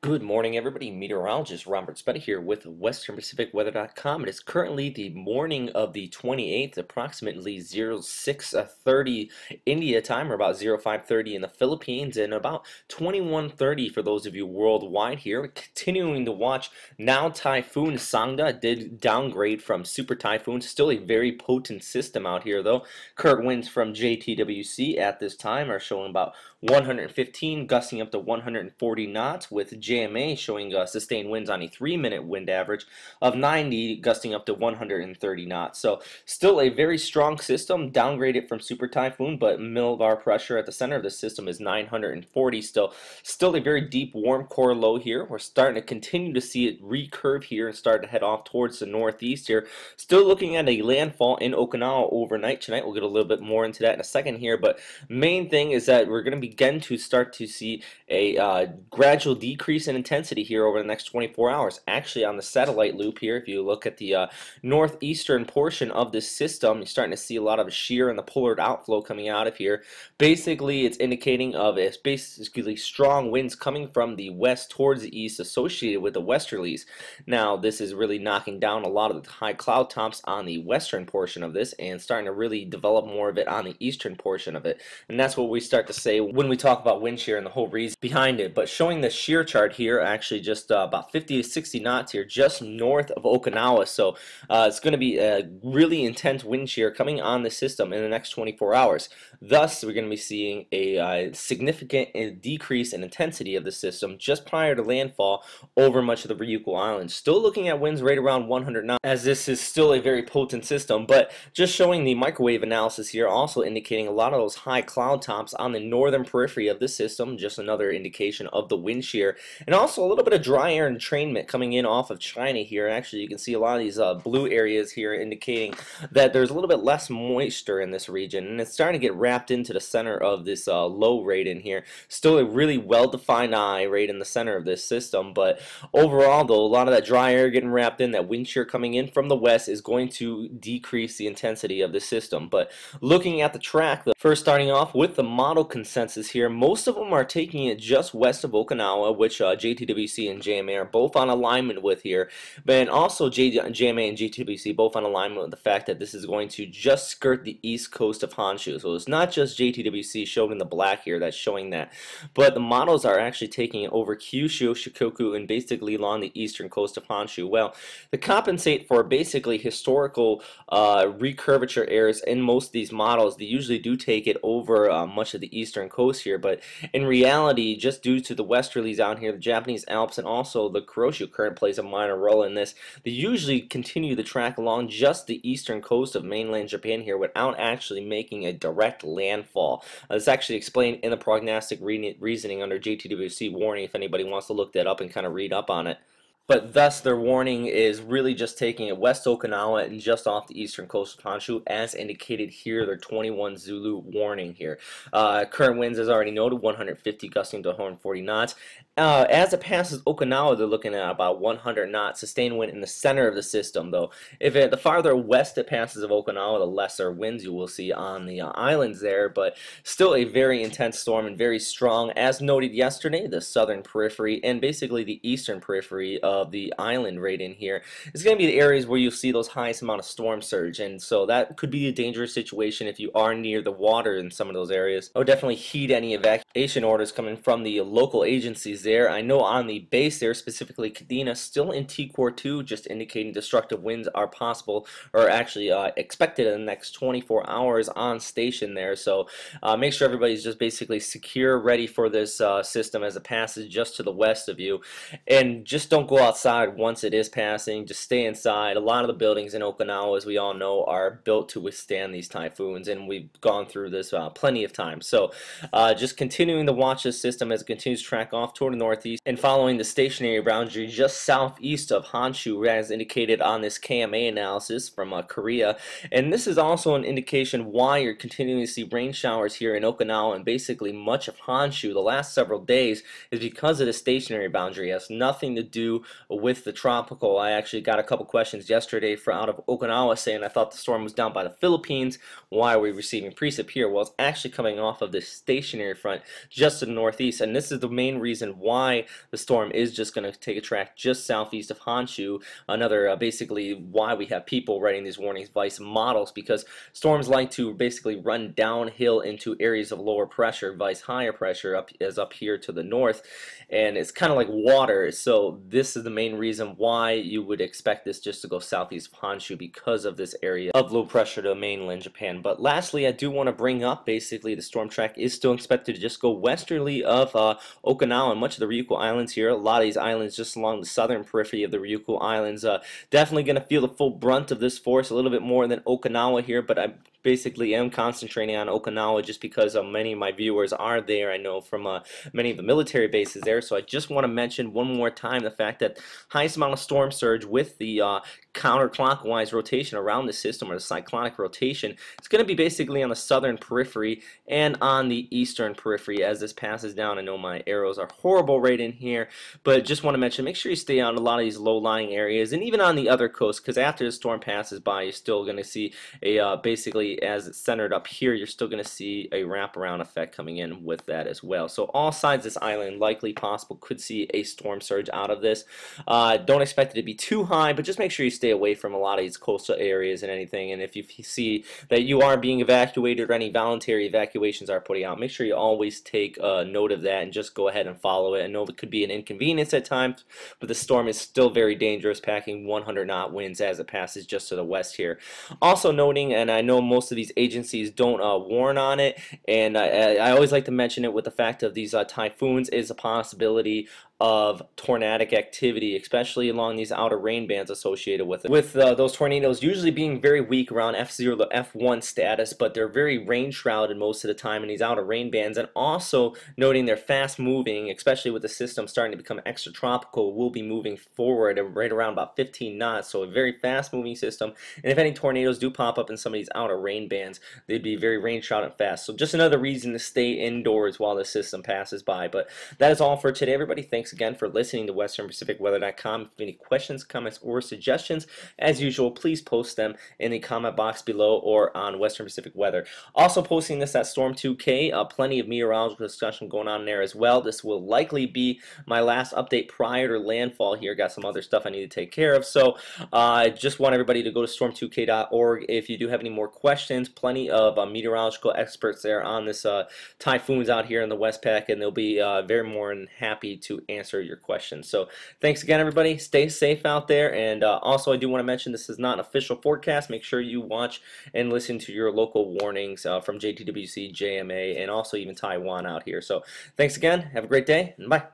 Good morning, everybody. Meteorologist Robert Spetta here with WesternPacificWeather.com. It is currently the morning of the 28th, approximately 0630 uh, India time, or about 0530 in the Philippines, and about 2130 for those of you worldwide here. We're continuing to watch now, Typhoon Sangda did downgrade from Super Typhoon. Still a very potent system out here, though. Current winds from JTWC at this time are showing about 115 gusting up to 140 knots with JMA showing uh, sustained winds on a 3-minute wind average of 90 gusting up to 130 knots. So still a very strong system, downgraded from Super Typhoon, but millibar pressure at the center of the system is 940 still. Still a very deep warm core low here. We're starting to continue to see it recurve here and start to head off towards the northeast here. Still looking at a landfall in Okinawa overnight tonight. We'll get a little bit more into that in a second here, but main thing is that we're going to be begin to start to see a uh, gradual decrease in intensity here over the next 24 hours. Actually, on the satellite loop here, if you look at the uh, northeastern portion of this system, you're starting to see a lot of shear and the polar outflow coming out of here. Basically, it's indicating of a basically strong winds coming from the west towards the east associated with the westerlies. Now, this is really knocking down a lot of the high cloud tops on the western portion of this and starting to really develop more of it on the eastern portion of it. And that's what we start to say when we talk about wind shear and the whole reason behind it. But showing the shear chart here, actually just uh, about 50 to 60 knots here, just north of Okinawa. So uh, it's going to be a really intense wind shear coming on the system in the next 24 hours. Thus, we're going to be seeing a uh, significant uh, decrease in intensity of the system just prior to landfall over much of the Ryukyu Islands. Still looking at winds right around 100 knots, as this is still a very potent system. But just showing the microwave analysis here, also indicating a lot of those high cloud tops on the northern periphery of the system, just another indication of the wind shear. And also a little bit of dry air entrainment coming in off of China here. Actually, you can see a lot of these uh, blue areas here indicating that there's a little bit less moisture in this region. And it's starting to get wrapped into the center of this uh, low rate in here. Still a really well-defined eye right in the center of this system. But overall, though, a lot of that dry air getting wrapped in, that wind shear coming in from the west is going to decrease the intensity of the system. But looking at the track, the first starting off with the model consensus classes here. Most of them are taking it just west of Okinawa, which uh, JTWC and JMA are both on alignment with here. But also J JMA and JTWC both on alignment with the fact that this is going to just skirt the east coast of Honshu. So it's not just JTWC shown in the black here that's showing that, but the models are actually taking it over Kyushu, Shikoku, and basically along the eastern coast of Honshu. Well, to compensate for basically historical uh, recurvature errors in most of these models, they usually do take it over uh, much of the eastern coast here, but in reality, just due to the westerlies out here, the Japanese Alps, and also the Kuroshio Current plays a minor role in this. They usually continue the track along just the eastern coast of mainland Japan here without actually making a direct landfall. Uh, actually explained in the prognostic re reasoning under JTWC warning if anybody wants to look that up and kind of read up on it. But thus, their warning is really just taking it west Okinawa and just off the eastern coast of Honshu, as indicated here, their 21 Zulu warning here. Uh, current winds, as already noted, 150 gusting to 140 knots, uh, as it passes Okinawa, they're looking at about 100 knots, sustained wind in the center of the system, though. If it, the farther west it passes of Okinawa, the lesser winds you will see on the uh, islands there, but still a very intense storm and very strong. As noted yesterday, the southern periphery and basically the eastern periphery of the island right in here is going to be the areas where you'll see those highest amount of storm surge, and so that could be a dangerous situation if you are near the water in some of those areas. I would definitely heed any evacuation orders coming from the local agencies there. I know on the base there, specifically Cadena, still in T-Core 2, just indicating destructive winds are possible, or actually uh, expected in the next 24 hours on station there. So uh, make sure everybody's just basically secure, ready for this uh, system as it passes just to the west of you. And just don't go outside once it is passing. Just stay inside. A lot of the buildings in Okinawa, as we all know, are built to withstand these typhoons, and we've gone through this uh, plenty of times. So uh, just continuing to watch this system as it continues to track off toward northeast and following the stationary boundary just southeast of Honshu, as indicated on this KMA analysis from uh, Korea. And this is also an indication why you're continuing to see rain showers here in Okinawa and basically much of Honshu the last several days is because of the stationary boundary. It has nothing to do with the tropical. I actually got a couple questions yesterday from out of Okinawa saying I thought the storm was down by the Philippines. Why are we receiving precip here? Well, it's actually coming off of this stationary front just to the northeast, and this is the main reason why why the storm is just going to take a track just southeast of Honshu. Another uh, basically why we have people writing these warnings vice models because storms like to basically run downhill into areas of lower pressure vice higher pressure up as up here to the north and it's kind of like water so this is the main reason why you would expect this just to go southeast of Honshu because of this area of low pressure to mainland Japan but lastly I do want to bring up basically the storm track is still expected to just go westerly of uh, Okinawa and much the Ryukyu Islands here. A lot of these islands just along the southern periphery of the Ryukyu Islands. Uh, definitely going to feel the full brunt of this force a little bit more than Okinawa here, but I'm basically am concentrating on Okinawa just because uh, many of my viewers are there. I know from uh, many of the military bases there. So I just want to mention one more time the fact that highest amount of storm surge with the uh, counterclockwise rotation around the system or the cyclonic rotation, it's going to be basically on the southern periphery and on the eastern periphery as this passes down. I know my arrows are horrible right in here, but just want to mention make sure you stay on a lot of these low-lying areas and even on the other coast because after the storm passes by, you're still going to see a uh, basically as it's centered up here, you're still going to see a wraparound effect coming in with that as well. So all sides this island likely possible could see a storm surge out of this. Uh, don't expect it to be too high, but just make sure you stay away from a lot of these coastal areas and anything. And if you see that you are being evacuated or any voluntary evacuations are putting out, make sure you always take a uh, note of that and just go ahead and follow it. I know it could be an inconvenience at times, but the storm is still very dangerous, packing 100 knot winds as it passes just to the west here. Also noting, and I know most most of these agencies don't uh, warn on it. And I, I, always like to mention it with the fact of these uh, typhoons is a possibility of tornadic activity, especially along these outer rain bands associated with it. With uh, those tornadoes usually being very weak around F0 to F1 status, but they're very rain shrouded most of the time in these outer rain bands, and also noting they're fast moving, especially with the system starting to become extratropical, will be moving forward right around about 15 knots, so a very fast moving system, and if any tornadoes do pop up in some of these outer rain bands, they'd be very rain shrouded fast. So just another reason to stay indoors while the system passes by, but that is all for today, everybody. Thanks Thanks again for listening to WesternPacificWeather.com. If any questions, comments, or suggestions, as usual, please post them in the comment box below or on Western Pacific Weather. Also posting this at Storm 2K. Uh, plenty of meteorological discussion going on there as well. This will likely be my last update prior to landfall here. Got some other stuff I need to take care of. So I uh, just want everybody to go to storm2k.org if you do have any more questions. Plenty of uh, meteorological experts there on this uh, typhoons out here in the West Pack, and they'll be uh, very more than happy to answer answer your questions. So thanks again, everybody. Stay safe out there. And uh, also, I do want to mention this is not an official forecast. Make sure you watch and listen to your local warnings uh, from JTWC, JMA, and also even Taiwan out here. So thanks again. Have a great day, and bye.